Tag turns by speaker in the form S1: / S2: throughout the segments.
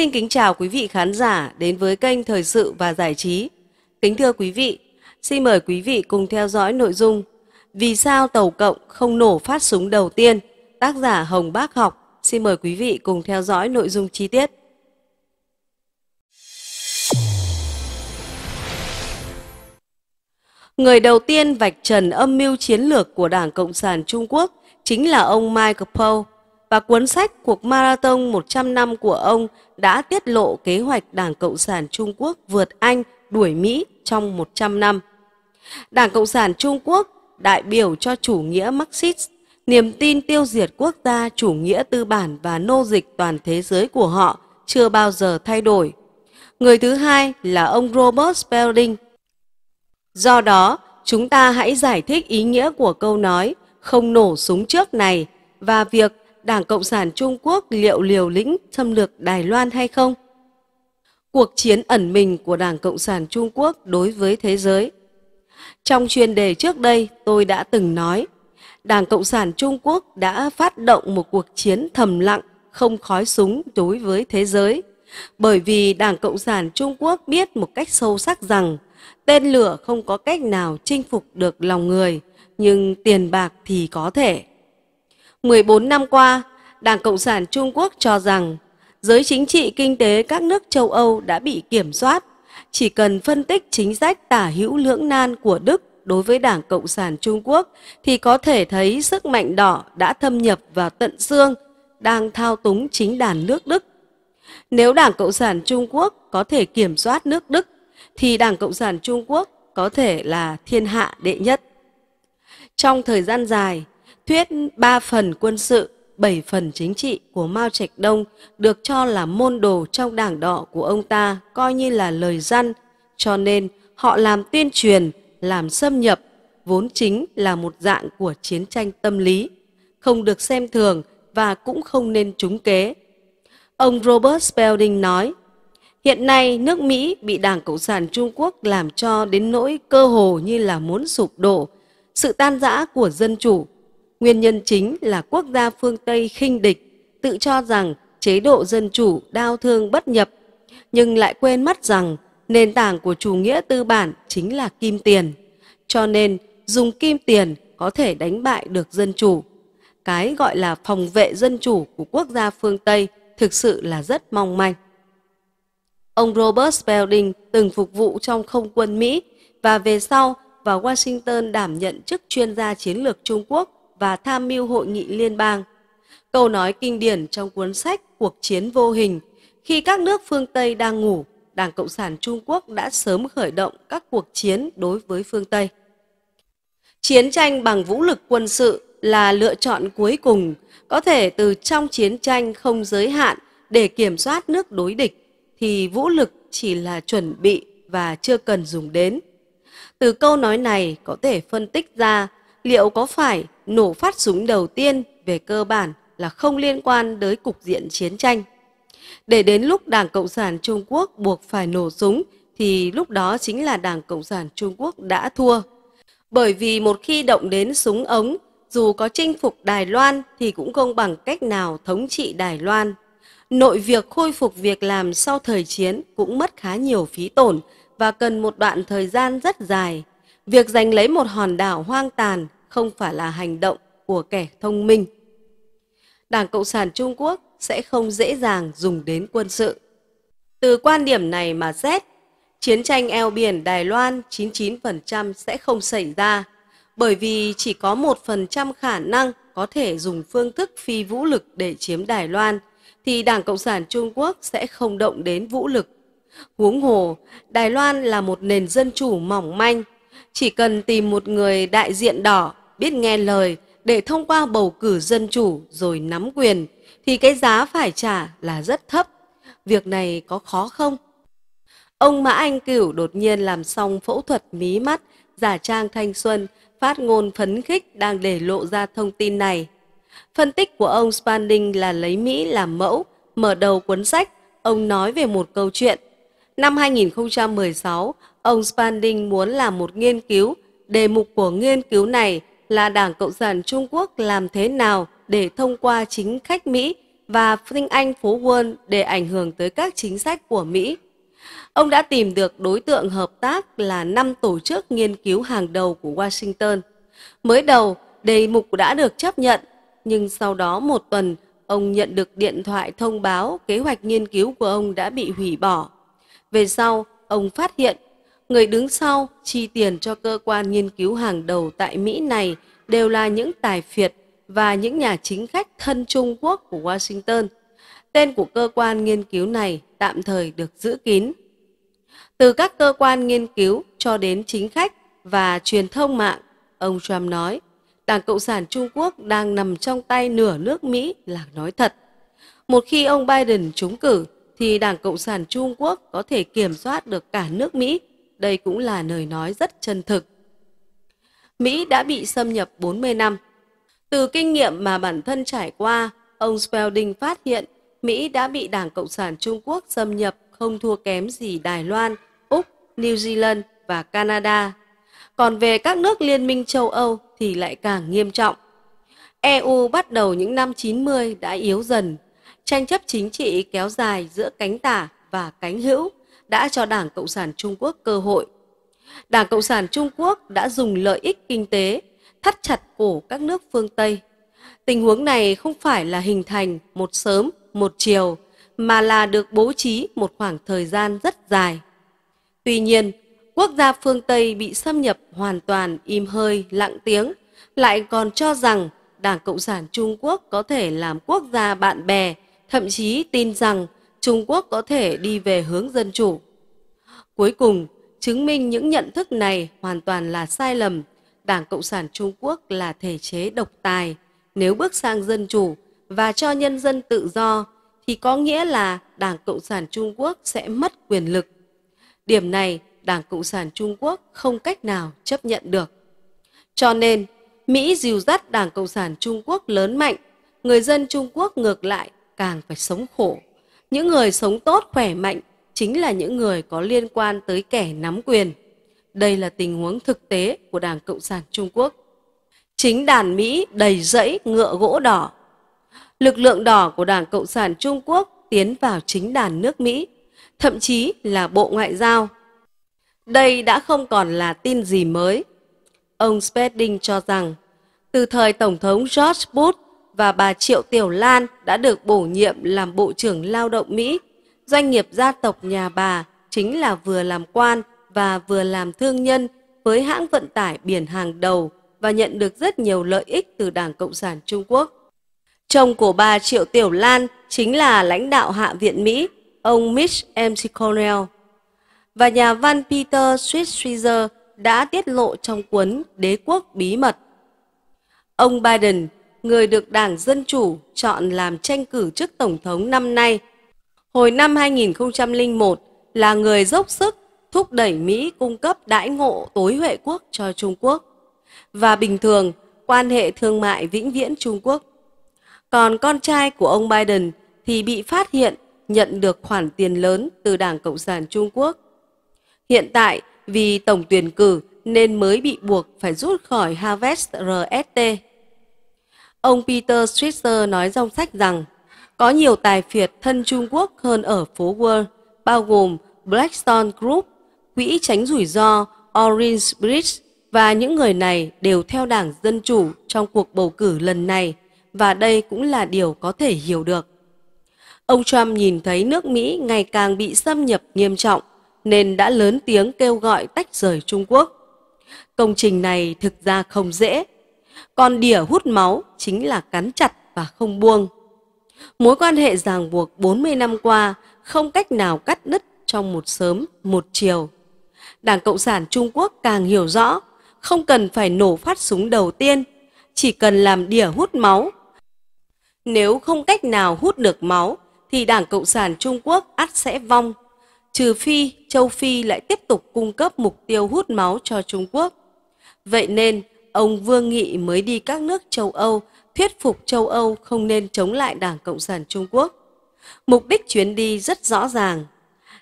S1: xin kính chào quý vị khán giả đến với kênh Thời sự và Giải trí. Kính thưa quý vị, xin mời quý vị cùng theo dõi nội dung Vì sao Tàu Cộng không nổ phát súng đầu tiên? Tác giả Hồng Bác Học. Xin mời quý vị cùng theo dõi nội dung chi tiết. Người đầu tiên vạch trần âm mưu chiến lược của Đảng Cộng sản Trung Quốc chính là ông Michael Poe, và cuốn sách Cuộc Marathon 100 năm của ông đã tiết lộ kế hoạch Đảng Cộng sản Trung Quốc vượt Anh đuổi Mỹ trong 100 năm. Đảng Cộng sản Trung Quốc đại biểu cho chủ nghĩa Marxist, niềm tin tiêu diệt quốc gia chủ nghĩa tư bản và nô dịch toàn thế giới của họ chưa bao giờ thay đổi. Người thứ hai là ông Robert Spalding. Do đó, chúng ta hãy giải thích ý nghĩa của câu nói không nổ súng trước này và việc Đảng Cộng sản Trung Quốc liệu liều lĩnh xâm lược Đài Loan hay không? Cuộc chiến ẩn mình của Đảng Cộng sản Trung Quốc đối với thế giới. Trong chuyên đề trước đây, tôi đã từng nói, Đảng Cộng sản Trung Quốc đã phát động một cuộc chiến thầm lặng, không khói súng đối với thế giới. Bởi vì Đảng Cộng sản Trung Quốc biết một cách sâu sắc rằng tên lửa không có cách nào chinh phục được lòng người, nhưng tiền bạc thì có thể. 14 năm qua, Đảng Cộng sản Trung Quốc cho rằng giới chính trị kinh tế các nước châu Âu đã bị kiểm soát. Chỉ cần phân tích chính sách tả hữu lưỡng nan của Đức đối với Đảng Cộng sản Trung Quốc thì có thể thấy sức mạnh đỏ đã thâm nhập vào tận xương, đang thao túng chính đàn nước Đức. Nếu Đảng Cộng sản Trung Quốc có thể kiểm soát nước Đức thì Đảng Cộng sản Trung Quốc có thể là thiên hạ đệ nhất. Trong thời gian dài, Thuyết 3 phần quân sự, 7 phần chính trị của Mao Trạch Đông được cho là môn đồ trong đảng đỏ của ông ta coi như là lời dân cho nên họ làm tuyên truyền, làm xâm nhập, vốn chính là một dạng của chiến tranh tâm lý, không được xem thường và cũng không nên trúng kế. Ông Robert Spalding nói, Hiện nay nước Mỹ bị Đảng Cộng sản Trung Quốc làm cho đến nỗi cơ hồ như là muốn sụp đổ. Sự tan rã của dân chủ Nguyên nhân chính là quốc gia phương Tây khinh địch, tự cho rằng chế độ dân chủ đau thương bất nhập, nhưng lại quên mất rằng nền tảng của chủ nghĩa tư bản chính là kim tiền. Cho nên, dùng kim tiền có thể đánh bại được dân chủ. Cái gọi là phòng vệ dân chủ của quốc gia phương Tây thực sự là rất mong manh. Ông Robert Spalding từng phục vụ trong không quân Mỹ và về sau vào Washington đảm nhận chức chuyên gia chiến lược Trung Quốc và tham mưu hội nghị liên bang. Câu nói kinh điển trong cuốn sách Cuộc chiến vô hình, khi các nước phương Tây đang ngủ, Đảng Cộng sản Trung Quốc đã sớm khởi động các cuộc chiến đối với phương Tây. Chiến tranh bằng vũ lực quân sự là lựa chọn cuối cùng, có thể từ trong chiến tranh không giới hạn để kiểm soát nước đối địch, thì vũ lực chỉ là chuẩn bị và chưa cần dùng đến. Từ câu nói này có thể phân tích ra liệu có phải nổ phát súng đầu tiên về cơ bản là không liên quan tới cục diện chiến tranh. Để đến lúc Đảng Cộng sản Trung Quốc buộc phải nổ súng thì lúc đó chính là Đảng Cộng sản Trung Quốc đã thua. Bởi vì một khi động đến súng ống, dù có chinh phục Đài Loan thì cũng không bằng cách nào thống trị Đài Loan. Nội việc khôi phục việc làm sau thời chiến cũng mất khá nhiều phí tổn và cần một đoạn thời gian rất dài. Việc giành lấy một hòn đảo hoang tàn không phải là hành động của kẻ thông minh. Đảng Cộng sản Trung Quốc sẽ không dễ dàng dùng đến quân sự. Từ quan điểm này mà xét, chiến tranh eo biển Đài Loan 99% sẽ không xảy ra, bởi vì chỉ có 1% khả năng có thể dùng phương thức phi vũ lực để chiếm Đài Loan, thì Đảng Cộng sản Trung Quốc sẽ không động đến vũ lực. Huống hồ, Đài Loan là một nền dân chủ mỏng manh, chỉ cần tìm một người đại diện đỏ biết nghe lời để thông qua bầu cử dân chủ rồi nắm quyền thì cái giá phải trả là rất thấp. Việc này có khó không? Ông Mã Anh Cửu đột nhiên làm xong phẫu thuật mí mắt, giả trang thanh xuân, phát ngôn phấn khích đang để lộ ra thông tin này. Phân tích của ông Spanning là lấy Mỹ làm mẫu, mở đầu cuốn sách, ông nói về một câu chuyện. Năm 2016, ông Spanning muốn làm một nghiên cứu, đề mục của nghiên cứu này là Đảng Cộng sản Trung Quốc làm thế nào để thông qua chính khách Mỹ và tinh Anh phố Quân để ảnh hưởng tới các chính sách của Mỹ. Ông đã tìm được đối tượng hợp tác là năm tổ chức nghiên cứu hàng đầu của Washington. Mới đầu, đề mục đã được chấp nhận, nhưng sau đó một tuần, ông nhận được điện thoại thông báo kế hoạch nghiên cứu của ông đã bị hủy bỏ. Về sau, ông phát hiện Người đứng sau chi tiền cho cơ quan nghiên cứu hàng đầu tại Mỹ này đều là những tài phiệt và những nhà chính khách thân Trung Quốc của Washington. Tên của cơ quan nghiên cứu này tạm thời được giữ kín. Từ các cơ quan nghiên cứu cho đến chính khách và truyền thông mạng, ông Trump nói, Đảng Cộng sản Trung Quốc đang nằm trong tay nửa nước Mỹ là nói thật. Một khi ông Biden trúng cử, thì Đảng Cộng sản Trung Quốc có thể kiểm soát được cả nước Mỹ đây cũng là lời nói rất chân thực. Mỹ đã bị xâm nhập 40 năm. Từ kinh nghiệm mà bản thân trải qua, ông Spalding phát hiện Mỹ đã bị Đảng Cộng sản Trung Quốc xâm nhập không thua kém gì Đài Loan, Úc, New Zealand và Canada. Còn về các nước liên minh châu Âu thì lại càng nghiêm trọng. EU bắt đầu những năm 90 đã yếu dần. Tranh chấp chính trị kéo dài giữa cánh tả và cánh hữu đã cho Đảng Cộng sản Trung Quốc cơ hội. Đảng Cộng sản Trung Quốc đã dùng lợi ích kinh tế thắt chặt cổ các nước phương Tây. Tình huống này không phải là hình thành một sớm, một chiều, mà là được bố trí một khoảng thời gian rất dài. Tuy nhiên, quốc gia phương Tây bị xâm nhập hoàn toàn im hơi, lặng tiếng, lại còn cho rằng Đảng Cộng sản Trung Quốc có thể làm quốc gia bạn bè, thậm chí tin rằng Trung Quốc có thể đi về hướng dân chủ. Cuối cùng, chứng minh những nhận thức này hoàn toàn là sai lầm. Đảng Cộng sản Trung Quốc là thể chế độc tài. Nếu bước sang dân chủ và cho nhân dân tự do, thì có nghĩa là Đảng Cộng sản Trung Quốc sẽ mất quyền lực. Điểm này, Đảng Cộng sản Trung Quốc không cách nào chấp nhận được. Cho nên, Mỹ dìu dắt Đảng Cộng sản Trung Quốc lớn mạnh, người dân Trung Quốc ngược lại càng phải sống khổ. Những người sống tốt khỏe mạnh chính là những người có liên quan tới kẻ nắm quyền. Đây là tình huống thực tế của Đảng Cộng sản Trung Quốc. Chính đàn Mỹ đầy rẫy ngựa gỗ đỏ. Lực lượng đỏ của Đảng Cộng sản Trung Quốc tiến vào chính đàn nước Mỹ, thậm chí là Bộ Ngoại giao. Đây đã không còn là tin gì mới. Ông Spedding cho rằng, từ thời Tổng thống George Bush và bà Triệu Tiểu Lan đã được bổ nhiệm làm Bộ trưởng Lao động Mỹ. Doanh nghiệp gia tộc nhà bà chính là vừa làm quan và vừa làm thương nhân với hãng vận tải biển hàng đầu và nhận được rất nhiều lợi ích từ Đảng Cộng sản Trung Quốc. Chồng của bà Triệu Tiểu Lan chính là lãnh đạo Hạ viện Mỹ, ông Mitch McConnell. Và nhà văn Peter schweizer đã tiết lộ trong cuốn Đế quốc bí mật. Ông Biden người được Đảng Dân Chủ chọn làm tranh cử chức Tổng thống năm nay. Hồi năm 2001 là người dốc sức thúc đẩy Mỹ cung cấp đãi ngộ tối huệ quốc cho Trung Quốc và bình thường quan hệ thương mại vĩnh viễn Trung Quốc. Còn con trai của ông Biden thì bị phát hiện nhận được khoản tiền lớn từ Đảng Cộng sản Trung Quốc. Hiện tại vì tổng tuyển cử nên mới bị buộc phải rút khỏi Harvest RST. Ông Peter Schweitzer nói trong sách rằng có nhiều tài phiệt thân Trung Quốc hơn ở phố Wall, bao gồm Blackstone Group, Quỹ Tránh Rủi ro, Orange Bridge và những người này đều theo Đảng Dân Chủ trong cuộc bầu cử lần này và đây cũng là điều có thể hiểu được. Ông Trump nhìn thấy nước Mỹ ngày càng bị xâm nhập nghiêm trọng nên đã lớn tiếng kêu gọi tách rời Trung Quốc. Công trình này thực ra không dễ còn đỉa hút máu chính là cắn chặt và không buông. Mối quan hệ ràng buộc 40 năm qua không cách nào cắt đứt trong một sớm, một chiều. Đảng Cộng sản Trung Quốc càng hiểu rõ, không cần phải nổ phát súng đầu tiên, chỉ cần làm đỉa hút máu. Nếu không cách nào hút được máu, thì Đảng Cộng sản Trung Quốc ắt sẽ vong, trừ phi châu Phi lại tiếp tục cung cấp mục tiêu hút máu cho Trung Quốc. Vậy nên, ông Vương Nghị mới đi các nước châu Âu thuyết phục châu Âu không nên chống lại Đảng Cộng sản Trung Quốc. Mục đích chuyến đi rất rõ ràng.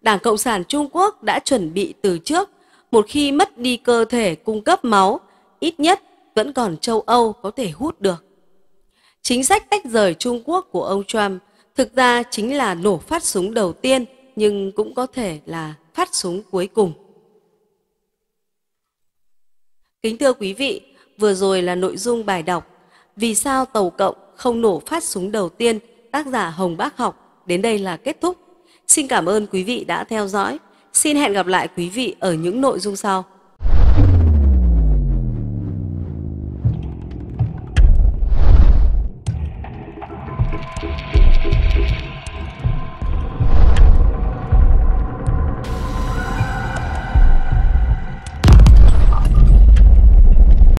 S1: Đảng Cộng sản Trung Quốc đã chuẩn bị từ trước, một khi mất đi cơ thể cung cấp máu, ít nhất vẫn còn châu Âu có thể hút được. Chính sách tách rời Trung Quốc của ông Trump thực ra chính là nổ phát súng đầu tiên nhưng cũng có thể là phát súng cuối cùng. Kính thưa quý vị, vừa rồi là nội dung bài đọc Vì sao tàu cộng không nổ phát súng đầu tiên tác giả Hồng Bác Học đến đây là kết thúc. Xin cảm ơn quý vị đã theo dõi. Xin hẹn gặp lại quý vị ở những nội dung sau.